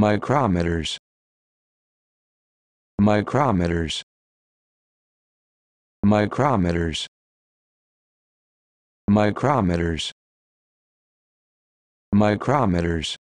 micrometers micrometers micrometers micrometers micrometers